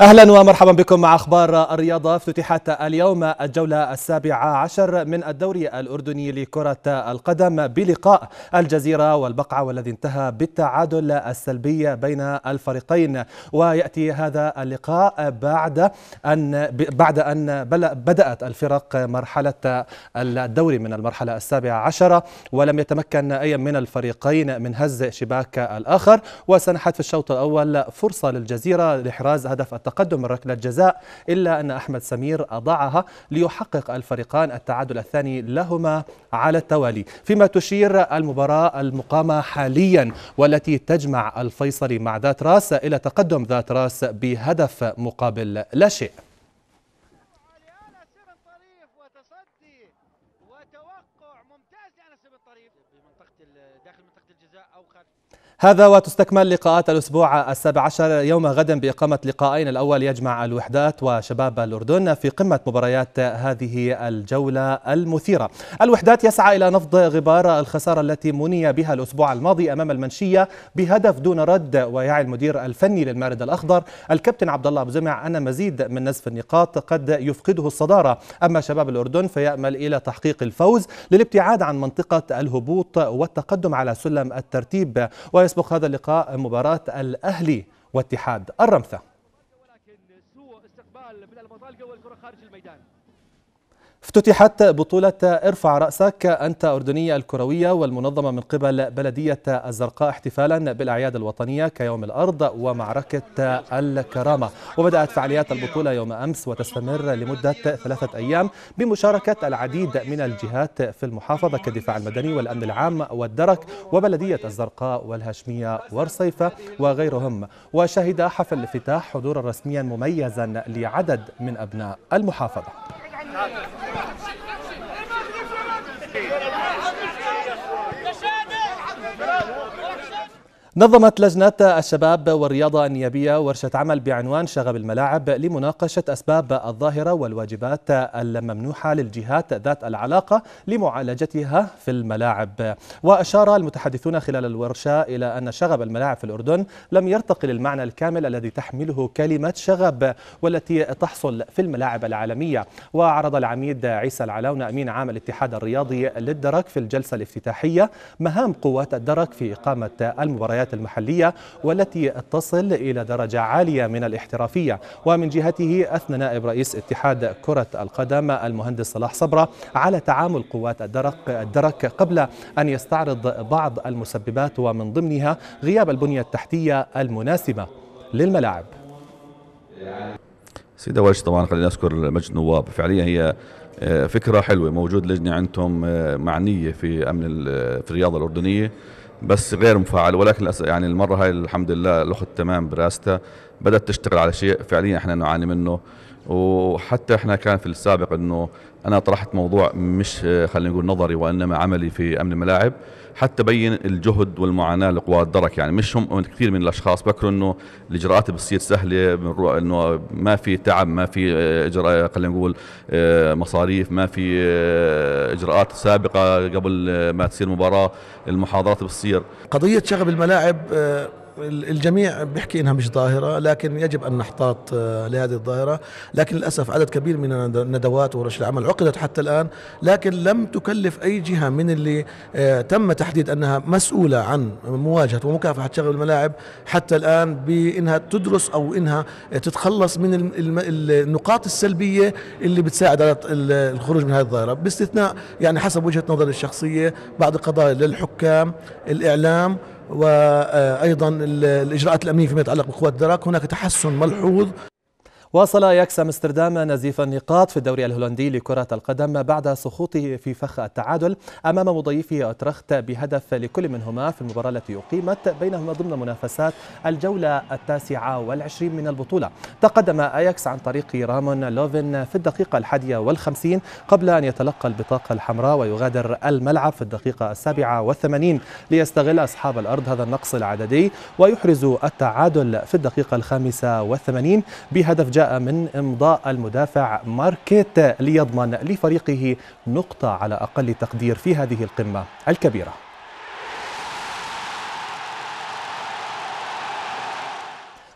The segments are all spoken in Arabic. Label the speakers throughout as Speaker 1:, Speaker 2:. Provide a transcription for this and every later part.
Speaker 1: اهلا ومرحبا بكم مع اخبار الرياضه افتتحت اليوم الجوله السابعه عشر من الدوري الاردني لكره القدم بلقاء الجزيره والبقعه والذي انتهى بالتعادل السلبي بين الفريقين وياتي هذا اللقاء بعد ان بعد ان بدات الفرق مرحله الدوري من المرحله السابعه عشره ولم يتمكن اي من الفريقين من هز شباك الاخر وسنحت في الشوط الاول فرصه للجزيره لاحراز هدف التقدم تقدم من ركلة جزاء إلا أن أحمد سمير أضاعها ليحقق الفريقان التعادل الثاني لهما على التوالي فيما تشير المباراة المقامة حاليا والتي تجمع الفيصلي مع ذات راس إلى تقدم ذات راس بهدف مقابل لا شيء وتصدي وتوقع ممتاز لانس بن طريف بمنطقه داخل منطقه الجزاء او خارج هذا وتستكمل لقاءات الأسبوع السابع عشر يوم غد بإقامة لقاءين الأول يجمع الوحدات وشباب الأردن في قمة مباريات هذه الجولة المثيرة الوحدات يسعى إلى نفض غبار الخسارة التي مني بها الأسبوع الماضي أمام المنشية بهدف دون رد ويعي المدير الفني للمارد الأخضر الكابتن عبد الله أبو زمع أن مزيد من نزف النقاط قد يفقده الصدارة أما شباب الأردن الأردن فيأمل إلى تحقيق الفوز للابتعاد عن منطقة الهبوط والتقدم على سلم الترتيب ويسبق هذا اللقاء مباراة الأهلي واتحاد الرمثة ولكن سوء
Speaker 2: استقبال من المطالقة والكرة خارج الميدان
Speaker 1: افتتحت بطولة ارفع رأسك أنت أردنية الكروية والمنظمة من قبل بلدية الزرقاء احتفالا بالأعياد الوطنية كيوم الأرض ومعركة الكرامة وبدأت فعاليات البطولة يوم أمس وتستمر لمدة ثلاثة أيام بمشاركة العديد من الجهات في المحافظة كالدفاع المدني والأمن العام والدرك وبلدية الزرقاء والهاشمية ورصيفة وغيرهم وشهد حفل الافتتاح حضورا رسميا مميزا لعدد من أبناء المحافظة نظمت لجنة الشباب والرياضة النيابية ورشة عمل بعنوان شغب الملاعب لمناقشة أسباب الظاهرة والواجبات الممنوحة للجهات ذات العلاقة لمعالجتها في الملاعب وأشار المتحدثون خلال الورشة إلى أن شغب الملاعب في الأردن لم يرتقي للمعنى الكامل الذي تحمله كلمة شغب والتي تحصل في الملاعب العالمية وعرض العميد عيسى العلاون أمين عام الاتحاد الرياضي للدرك في الجلسة الافتتاحية مهام قوات الدرك في إقامة المباريات المستويات المحلية والتي تصل إلى درجة عالية من الاحترافية ومن جهته أثنى نائب رئيس اتحاد كرة القدم المهندس صلاح صبرة على تعامل قوات الدرك, الدرك قبل أن يستعرض بعض المسببات ومن ضمنها غياب البنية التحتية المناسبة
Speaker 3: للملاعب سيد واش طبعا خلينا نذكر مجلس النواب فعليا هي آه، فكره حلوه موجود لجنه عندهم آه، معنيه في امن في الرياضه الاردنيه بس غير مفعل ولكن يعني المره هاي الحمد لله الاخت تمام براستها بدات تشتغل على شيء فعليا احنا نعاني منه وحتى احنا كان في السابق انه انا طرحت موضوع مش خلينا نقول نظري وانما عملي في امن الملاعب حتى بين الجهد والمعاناه لقوات الدرك يعني مش هم كثير من الاشخاص بكروا انه الاجراءات بتصير سهله انه ما في تعب ما في آه، اجراء خلينا نقول آه، مصاريف ما في آه، اجراءات سابقه قبل ما تصير مباراه المحاضرات بتصير
Speaker 2: قضيه شغب الملاعب الجميع بيحكي انها مش ظاهره لكن يجب ان نحتاط آه، لهذه الظاهره لكن للاسف عدد كبير من الندوات وورش العمل عقدت حتى الان لكن لم تكلف اي جهه من اللي آه، تم تحديد انها مسؤوله عن مواجهه ومكافحه شغب الملاعب حتى الان بانها تدرس او انها تتخلص من النقاط السلبيه اللي بتساعد على الخروج من هذه الظاهره باستثناء يعني حسب وجهه نظري الشخصيه بعض القضايا للحكام الاعلام وايضا الاجراءات الامنيه فيما يتعلق بقوات الدرك هناك تحسن ملحوظ واصل ياكس امستردام نزيف النقاط
Speaker 1: في الدوري الهولندي لكرة القدم بعد سقوطه في فخ التعادل أمام مضيفه أترخت بهدف لكل منهما في المباراة التي أقيمت بينهما ضمن منافسات الجولة التاسعة والعشرين من البطولة تقدم أياكس عن طريق رامون لوفن في الدقيقة الحادية والخمسين قبل أن يتلقى البطاقة الحمراء ويغادر الملعب في الدقيقة السابعة والثمانين ليستغل أصحاب الأرض هذا النقص العددي ويحرز التعادل في الدقيقة الخامسة والثمانين بهدف جاي جاء من إمضاء المدافع ماركيت ليضمن لفريقه نقطة على أقل تقدير في هذه القمة الكبيرة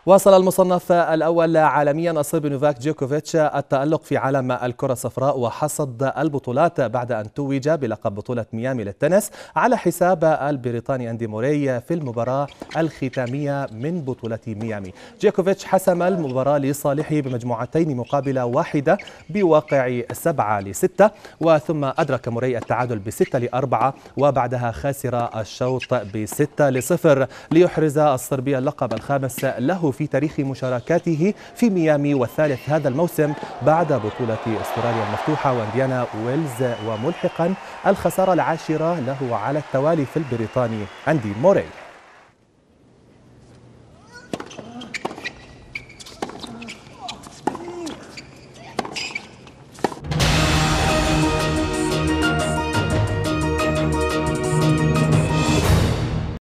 Speaker 1: واصل المصنف الأول عالميا الصرب نوفاك جوكوفيتش التألق في عالم الكرة الصفراء وحصد البطولات بعد أن توج بلقب بطولة ميامي للتنس على حساب البريطاني أندي موري في المباراة الختامية من بطولة ميامي جوكوفيتش حسم المباراة لصالحه بمجموعتين مقابل واحدة بواقع 7 لستة 6 وثم أدرك موري التعادل ب 6 4 وبعدها خسر الشوط ب 6 0 ليحرز الصربي اللقب الخامس له في تاريخ مشاركاته في ميامي والثالث هذا الموسم بعد بطولة استراليا المفتوحة وانديانا ويلز وملحقا الخسارة العاشرة له على التوالي في البريطاني أندي موري